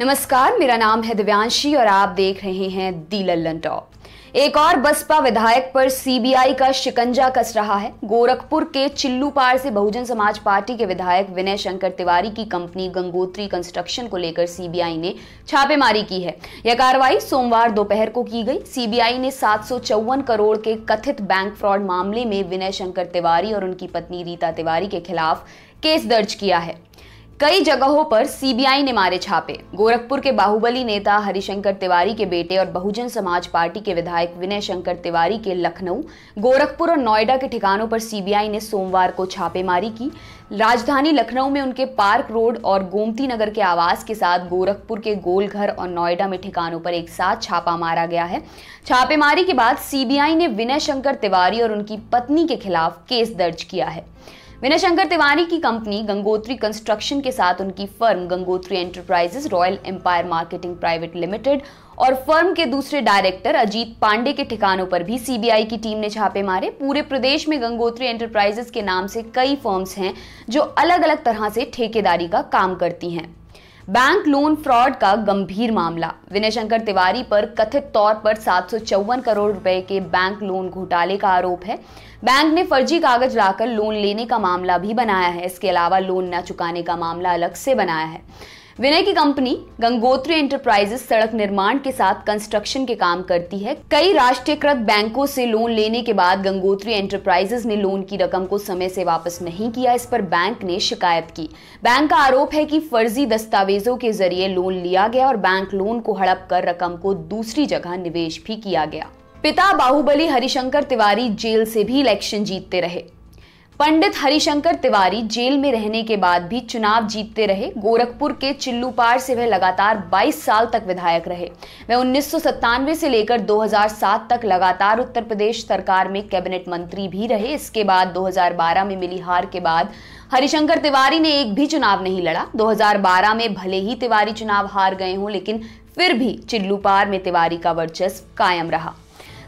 नमस्कार मेरा नाम है दिव्यांशी और आप देख रहे हैं दी लल्लन टॉप एक और बसपा विधायक पर सीबीआई का शिकंजा कस रहा है गोरखपुर के चिल्लूपार से बहुजन समाज पार्टी के विधायक विनय शंकर तिवारी की कंपनी गंगोत्री कंस्ट्रक्शन को लेकर सीबीआई ने छापेमारी की है यह कार्रवाई सोमवार दोपहर को की गई सीबीआई ने सात करोड़ के कथित बैंक फ्रॉड मामले में विनय शंकर तिवारी और उनकी पत्नी रीता तिवारी के खिलाफ केस दर्ज किया है कई जगहों पर सीबीआई ने मारे छापे गोरखपुर के बाहुबली नेता हरिशंकर तिवारी के बेटे और बहुजन समाज पार्टी के विधायक विनय शंकर तिवारी के लखनऊ गोरखपुर और नोएडा के ठिकानों पर सीबीआई ने सोमवार को छापेमारी की राजधानी लखनऊ में उनके पार्क रोड और गोमती नगर के आवास के साथ गोरखपुर के गोलघर और नोएडा में ठिकानों पर एक साथ छापा मारा गया है छापेमारी के बाद सीबीआई ने विनय शंकर तिवारी और उनकी पत्नी के खिलाफ केस दर्ज किया है विनय शंकर तिवारी की कंपनी गंगोत्री कंस्ट्रक्शन के साथ उनकी firm Gangotri enterprises royal empire marketing private limited और फर्म के दूसरे डायरेक्टर अजीत पांडे के ठिकानों पर भी सीबीआई की टीम ने छापे मारे पूरे प्रदेश में गंगोत्री एंटरप्राइजेस के नाम से कई फर्म्स हैं जो अलग अलग तरह से ठेकेदारी का काम करती हैं बैंक लोन फ्रॉड का गंभीर मामला विनय शंकर तिवारी पर कथित तौर पर सात करोड़ रुपए के बैंक लोन घोटाले का आरोप है बैंक ने फर्जी कागज लाकर लोन लेने का मामला भी बनाया है इसके अलावा लोन न चुकाने का मामला अलग से बनाया है विनय की कंपनी गंगोत्री एंटरप्राइजेस सड़क निर्माण के साथ कंस्ट्रक्शन के काम करती है कई राष्ट्रीयकृत बैंकों से लोन लेने के बाद गंगोत्री एंटरप्राइजेस ने लोन की रकम को समय से वापस नहीं किया इस पर बैंक ने शिकायत की बैंक का आरोप है कि फर्जी दस्तावेजों के जरिए लोन लिया गया और बैंक लोन को हड़प कर रकम को दूसरी जगह निवेश भी किया गया पिता बाहुबली हरिशंकर तिवारी जेल से भी इलेक्शन जीतते रहे पंडित हरिशंकर तिवारी जेल में रहने के बाद भी चुनाव जीतते रहे गोरखपुर के चिल्लूपार से वह लगातार 22 साल तक विधायक रहे वह उन्नीस से लेकर 2007 तक लगातार उत्तर प्रदेश सरकार में कैबिनेट मंत्री भी रहे इसके बाद 2012 में मिली हार के बाद हरिशंकर तिवारी ने एक भी चुनाव नहीं लड़ा 2012 में भले ही तिवारी चुनाव हार गए हों लेकिन फिर भी चिल्लूपार में तिवारी का वर्चस्व कायम रहा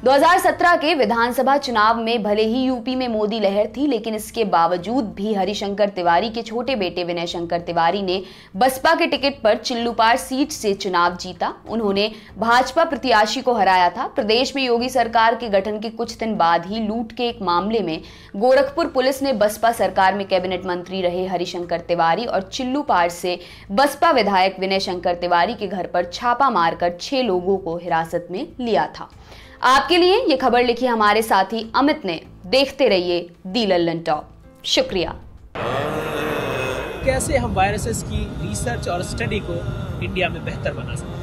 2017 के विधानसभा चुनाव में भले ही यूपी में मोदी लहर थी लेकिन इसके बावजूद भी हरिशंकर तिवारी के छोटे बेटे विनय शंकर तिवारी ने बसपा के टिकट पर चिल्लूपार सीट से चुनाव जीता उन्होंने भाजपा प्रत्याशी को हराया था प्रदेश में योगी सरकार के गठन के कुछ दिन बाद ही लूट के एक मामले में गोरखपुर पुलिस ने बसपा सरकार में कैबिनेट मंत्री रहे हरिशंकर तिवारी और चिल्लुपार से बसपा विधायक विनय शंकर तिवारी के घर पर छापा मारकर छह लोगों को हिरासत में लिया था आपके लिए ये खबर लिखी हमारे साथी अमित ने देखते रहिए दी लल्लन टॉप शुक्रिया कैसे हम वायरसेस की रिसर्च और स्टडी को इंडिया में बेहतर बना सकते